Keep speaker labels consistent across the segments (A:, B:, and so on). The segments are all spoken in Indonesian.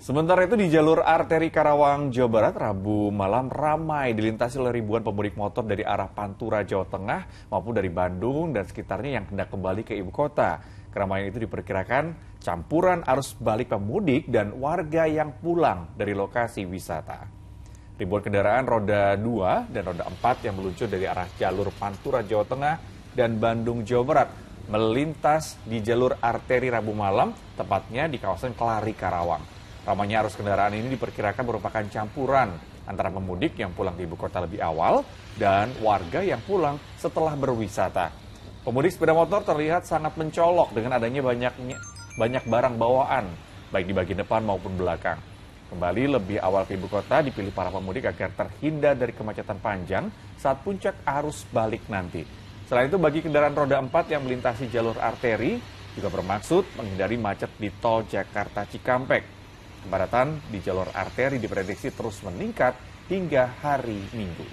A: Sementara itu di jalur arteri Karawang, Jawa Barat, Rabu malam ramai dilintasi oleh ribuan pemudik motor dari arah Pantura, Jawa Tengah maupun dari Bandung dan sekitarnya yang hendak kembali ke ibu kota. Keramaian itu diperkirakan campuran arus balik pemudik dan warga yang pulang dari lokasi wisata. Ribuan kendaraan roda 2 dan roda 4 yang meluncur dari arah jalur Pantura, Jawa Tengah dan Bandung, Jawa Barat melintas di jalur arteri Rabu malam, tepatnya di kawasan Kelari, Karawang. Ramainya arus kendaraan ini diperkirakan merupakan campuran antara pemudik yang pulang di ibu kota lebih awal dan warga yang pulang setelah berwisata. Pemudik sepeda motor terlihat sangat mencolok dengan adanya banyak banyak barang bawaan baik di bagian depan maupun belakang. Kembali lebih awal ke ibu kota dipilih para pemudik agar terhindar dari kemacetan panjang saat puncak arus balik nanti. Selain itu bagi kendaraan roda 4 yang melintasi jalur arteri juga bermaksud menghindari macet di tol Jakarta Cikampek. Kepadatan di jalur arteri diprediksi terus meningkat hingga hari Minggu.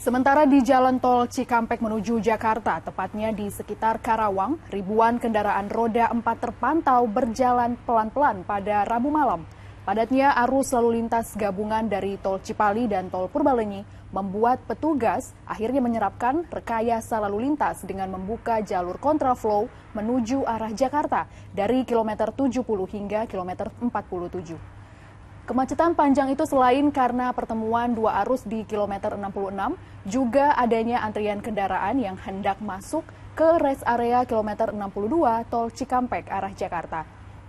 B: Sementara di jalan tol Cikampek menuju Jakarta, tepatnya di sekitar Karawang, ribuan kendaraan roda empat terpantau berjalan pelan-pelan pada Rabu malam. Padatnya arus lalu lintas gabungan dari Tol Cipali dan Tol Purbalenyi membuat petugas akhirnya menyerapkan rekayasa lalu lintas dengan membuka jalur kontraflow menuju arah Jakarta dari kilometer 70 hingga kilometer 47. Kemacetan panjang itu selain karena pertemuan dua arus di kilometer 66, juga adanya antrian kendaraan yang hendak masuk ke rest area kilometer 62 Tol Cikampek arah Jakarta.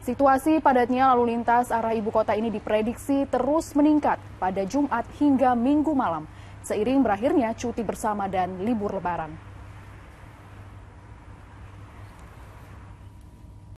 B: Situasi padatnya lalu lintas arah ibu kota ini diprediksi terus meningkat pada Jumat hingga Minggu malam, seiring berakhirnya cuti bersama dan libur lebaran.